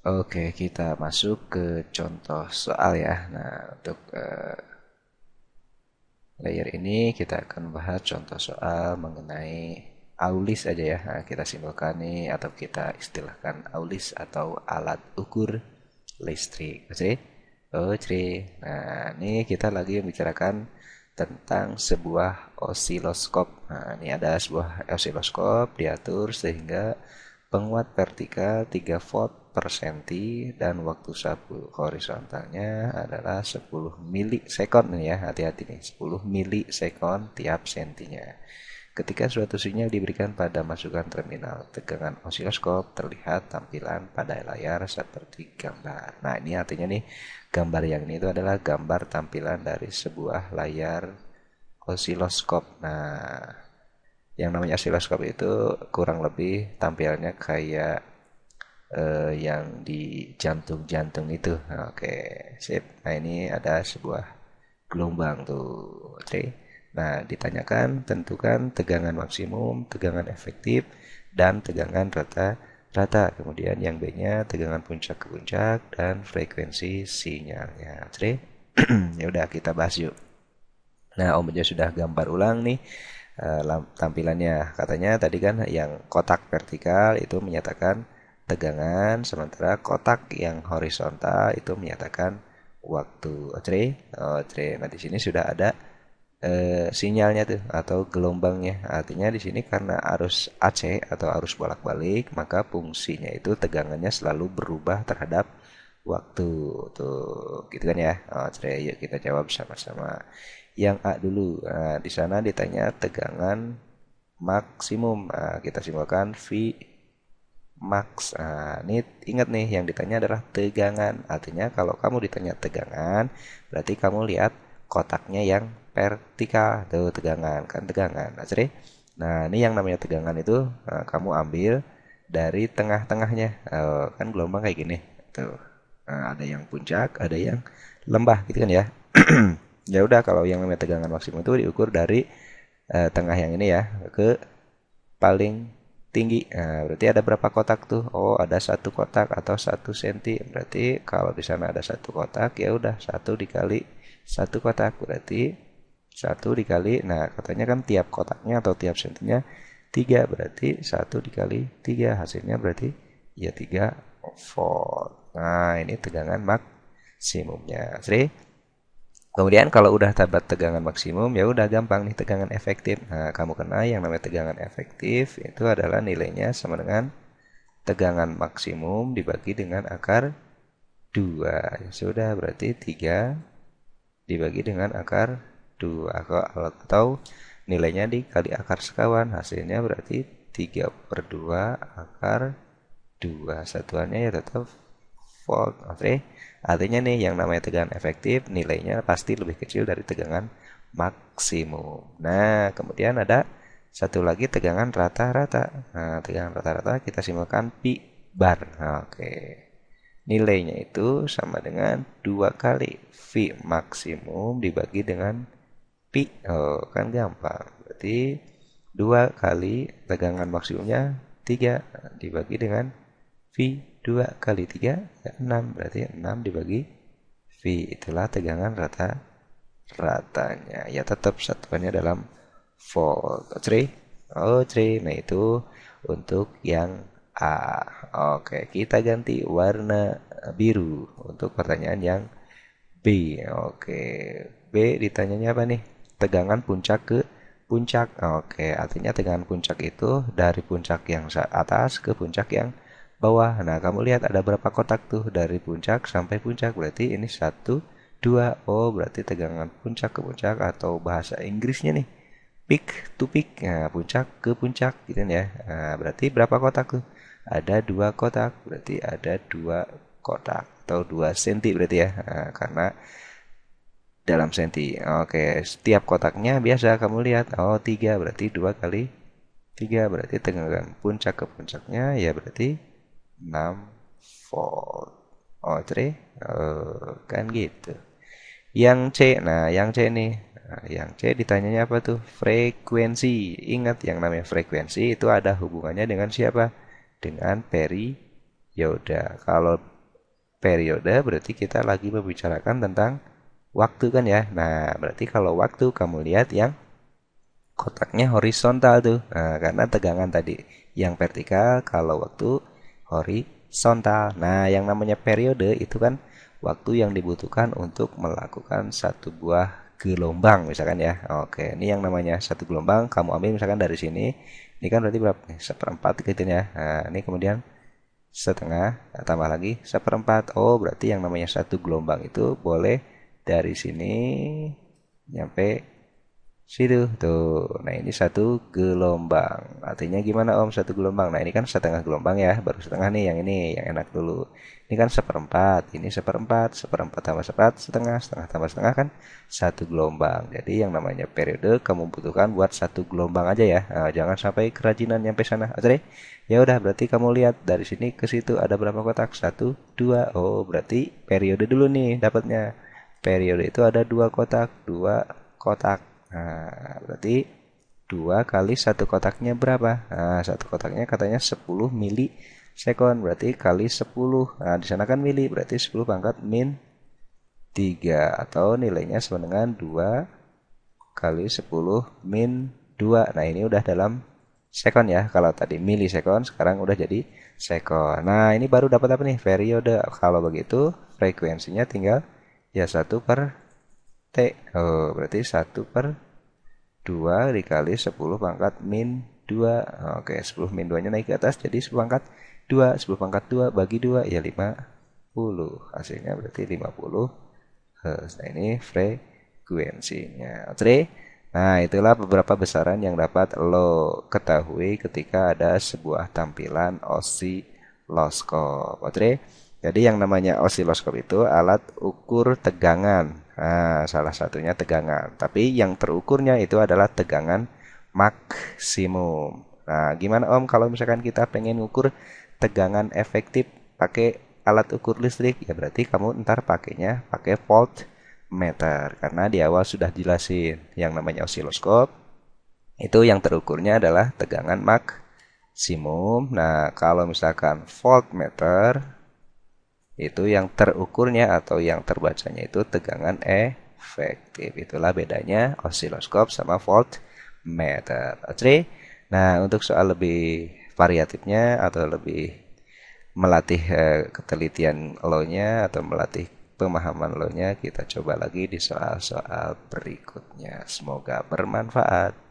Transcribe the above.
Oke, kita masuk ke contoh soal ya. Nah, untuk uh, layer ini kita akan bahas contoh soal mengenai aulis aja ya. Nah, kita simpulkan nih atau kita istilahkan aulis atau alat ukur listrik. Oke, oke. Nah, ini kita lagi membicarakan tentang sebuah osiloskop. Nah, ini ada sebuah osiloskop diatur sehingga penguat vertikal 3 volt per senti dan waktu sabu horizontalnya adalah 10 milisekon nih ya hati-hati nih 10 second tiap sentinya ketika suatu sinyal diberikan pada masukan terminal tegangan osiloskop terlihat tampilan pada layar seperti gambar nah ini artinya nih gambar yang ini itu adalah gambar tampilan dari sebuah layar osiloskop nah yang namanya osiloskop itu kurang lebih tampilannya kayak uh, yang di jantung-jantung itu. Oke, sip. Nah, ini ada sebuah gelombang tuh. Oke. Nah, ditanyakan tentukan tegangan maksimum, tegangan efektif, dan tegangan rata-rata. Kemudian yang B-nya tegangan puncak ke puncak dan frekuensi sinyalnya. Oke. ya udah kita bahas yuk. Nah, Om Bejo sudah gambar ulang nih eh, tampilannya. Katanya tadi kan yang kotak vertikal itu menyatakan tegangan, sementara kotak yang horizontal itu menyatakan waktu. Oke, oke. Nah di sini sudah ada eh, sinyalnya tuh atau gelombangnya. Artinya di sini karena arus AC atau arus bolak-balik, maka fungsinya itu tegangannya selalu berubah terhadap waktu tuh gitu kan ya oh, yuk kita jawab sama-sama yang A dulu nah, di sana ditanya tegangan maksimum nah, kita simpulkan V max. Nah, ini ingat nih yang ditanya adalah tegangan. Artinya kalau kamu ditanya tegangan, berarti kamu lihat kotaknya yang vertikal. Tuh tegangan, kan tegangan. Nah, jadi, nah ini yang namanya tegangan itu eh, kamu ambil dari tengah-tengahnya. Eh, kan gelombang kayak gini. Tuh. Nah, ada yang puncak, ada yang lembah gitu kan ya. ya udah kalau yang namanya tegangan maksimum itu diukur dari eh, tengah yang ini ya ke paling tinggi. Nah, berarti ada berapa kotak tuh? Oh, ada satu kotak atau satu senti. Berarti kalau di sana ada satu kotak, ya udah satu dikali satu kotak. Berarti satu dikali. Nah, katanya kan tiap kotaknya atau tiap sentinya tiga. Berarti satu dikali tiga. Hasilnya berarti ya tiga volt. Nah, ini tegangan maksimumnya. Sri. Kemudian kalau udah dapat tegangan maksimum ya udah gampang nih tegangan efektif. Nah, kamu kena yang namanya tegangan efektif itu adalah nilainya sama dengan tegangan maksimum dibagi dengan akar 2. Ya sudah berarti 3 dibagi dengan akar 2 atau nilainya dikali akar sekawan hasilnya berarti 3 per 2 akar 2 satuannya ya tetap Oke Artinya, artinya nih yang namanya tegangan efektif nilainya pasti lebih kecil dari tegangan maksimum. Nah, kemudian ada satu lagi tegangan rata-rata. Nah, tegangan rata-rata kita simulkan pi bar. Nah, oke. Okay. Nilainya itu sama dengan dua kali V maksimum dibagi dengan pi. Oh, kan gampang. Berarti dua kali tegangan maksimumnya 3 dibagi dengan V 2 kali 3, 6. Berarti 6 dibagi V. Itulah tegangan rata ratanya. Ya tetap satuannya dalam volt. oh oh 3 Nah itu untuk yang A. Oke, kita ganti warna biru untuk pertanyaan yang B. Oke, B ditanyanya apa nih? Tegangan puncak ke puncak. Oke, artinya tegangan puncak itu dari puncak yang atas ke puncak yang bawah. Nah, kamu lihat ada berapa kotak tuh dari puncak sampai puncak. Berarti ini satu, dua. Oh, berarti tegangan puncak ke puncak atau bahasa Inggrisnya nih. Peak to peak. Nah, puncak ke puncak gitu ya. Nah, berarti berapa kotak tuh? Ada dua kotak. Berarti ada dua kotak atau dua senti berarti ya. Nah, karena dalam senti. Oke, setiap kotaknya biasa kamu lihat. Oh, tiga berarti dua kali tiga berarti tegangan puncak ke puncaknya ya berarti 6 volt oh uh, kan gitu yang C nah yang C nih nah, yang C ditanyanya apa tuh frekuensi ingat yang namanya frekuensi itu ada hubungannya dengan siapa dengan periode kalau periode berarti kita lagi membicarakan tentang waktu kan ya nah berarti kalau waktu kamu lihat yang kotaknya horizontal tuh nah, karena tegangan tadi yang vertikal kalau waktu horizontal. Nah, yang namanya periode itu kan waktu yang dibutuhkan untuk melakukan satu buah gelombang misalkan ya. Oke, ini yang namanya satu gelombang kamu ambil misalkan dari sini. Ini kan berarti berapa? Seperempat gitu ya. Nah, ini kemudian setengah nah, tambah lagi seperempat. Oh, berarti yang namanya satu gelombang itu boleh dari sini nyampe situ tuh nah ini satu gelombang artinya gimana om satu gelombang nah ini kan setengah gelombang ya baru setengah nih yang ini yang enak dulu ini kan seperempat ini seperempat seperempat tambah seperempat setengah setengah tambah setengah kan satu gelombang jadi yang namanya periode kamu butuhkan buat satu gelombang aja ya nah, jangan sampai kerajinan nyampe sana oke ya udah berarti kamu lihat dari sini ke situ ada berapa kotak satu dua oh berarti periode dulu nih dapatnya periode itu ada dua kotak dua kotak Nah, berarti 2 kali satu kotaknya berapa? Nah, satu kotaknya katanya 10 mili sekon. Berarti kali 10. Nah, di sana kan mili, berarti 10 pangkat min 3 atau nilainya sama dengan 2 kali 10 min 2. Nah, ini udah dalam sekon ya. Kalau tadi mili second, sekarang udah jadi sekon. Nah, ini baru dapat apa nih? Periode. Kalau begitu, frekuensinya tinggal ya 1 per T. Oh, berarti 1 per 2 dikali 10 pangkat min 2. Oke, 10 min 2-nya naik ke atas jadi 10 pangkat 2. 10 pangkat 2 bagi 2 ya 50. Hasilnya berarti 50 Hz. Nah, ini frekuensinya. Oke. Nah, itulah beberapa besaran yang dapat lo ketahui ketika ada sebuah tampilan osiloskop. Oke. Jadi yang namanya osiloskop itu alat ukur tegangan. Nah, salah satunya tegangan. Tapi yang terukurnya itu adalah tegangan maksimum. Nah, gimana Om kalau misalkan kita pengen ukur tegangan efektif pakai alat ukur listrik? Ya berarti kamu ntar pakainya pakai volt meter karena di awal sudah jelasin yang namanya osiloskop itu yang terukurnya adalah tegangan maksimum. Nah, kalau misalkan voltmeter itu yang terukurnya atau yang terbacanya itu tegangan efektif. Itulah bedanya osiloskop sama voltmeter. Oke. Nah, untuk soal lebih variatifnya atau lebih melatih eh, ketelitian lo-nya atau melatih pemahaman lo-nya kita coba lagi di soal-soal berikutnya. Semoga bermanfaat.